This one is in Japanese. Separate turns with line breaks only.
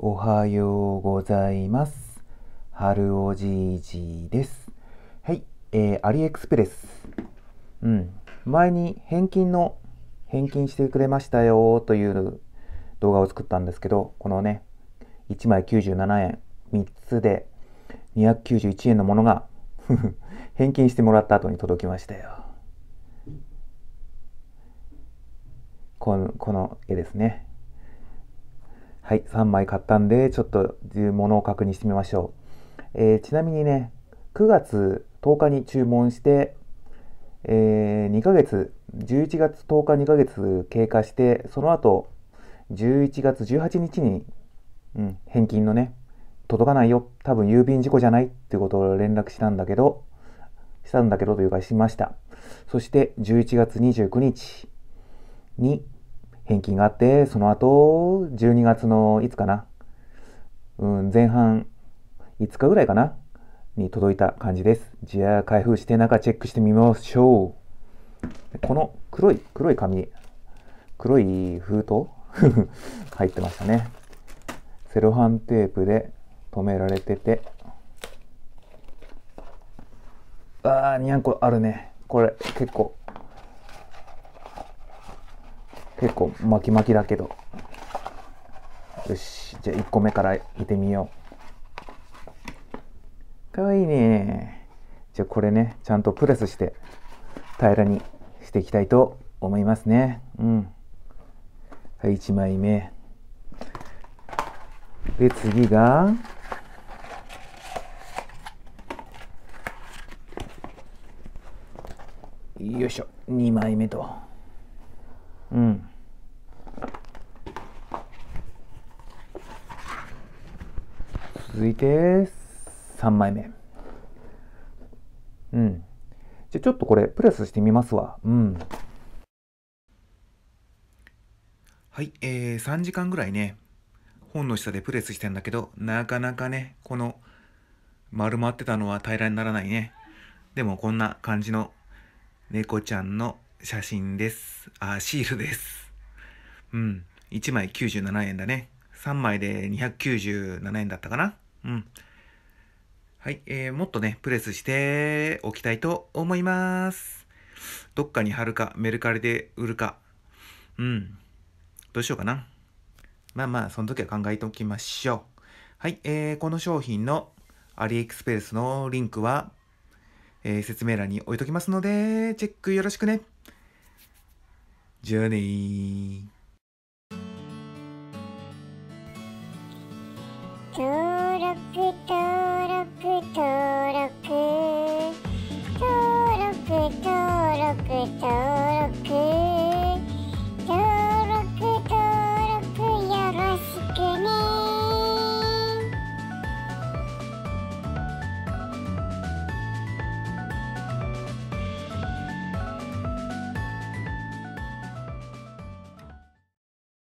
おはようございます。春おじいじです。はい、えー、アリエクスプレス。うん、前に返金の返金してくれましたよという動画を作ったんですけど、このね、1枚97円、3つで291円のものが 返金してもらった後に届きましたよ。このこの絵ですね。はい、3枚買ったんで、ちょっと物を確認してみましょう。えー、ちなみにね、9月10日に注文して、えー、2ヶ月、11月10日2ヶ月経過して、その後、11月18日に、うん、返金のね、届かないよ。多分郵便事故じゃないっていうことを連絡したんだけど、したんだけどというかしました。そして11月29日に、返金があって、その後、12月のいつかな、うん、前半5日ぐらいかな、に届いた感じです。じゃあ、開封して中チェックしてみましょう。この黒い、黒い紙、黒い封筒 入ってましたね。セロハンテープで留められてて、ああ、にゃんこあるね。これ、結構結構巻き巻きだけどよしじゃあ1個目からいってみようかわいいねじゃあこれねちゃんとプレスして平らにしていきたいと思いますねうんはい1枚目で次がよいしょ2枚目とうん続いて3枚目うんじゃちょっとこれプラスしてみますわうんはいえー、3時間ぐらいね本の下でプレスしてんだけどなかなかねこの丸まってたのは平らにならないねでもこんな感じの猫ちゃんの写真です。あ、シールです。うん。1枚97円だね。3枚で297円だったかな。うん。はい、えー、もっとね、プレスしておきたいと思います。どっかに貼るか、メルカリで売るか。うん。どうしようかな。まあまあ、その時は考えておきましょう。はい、えー、この商品のアリエクスペレスのリンクは、えー、説明欄に置いときますので、チェックよろしくね。じゃあねー。रख तो रख तो रख तो रख तो रख तो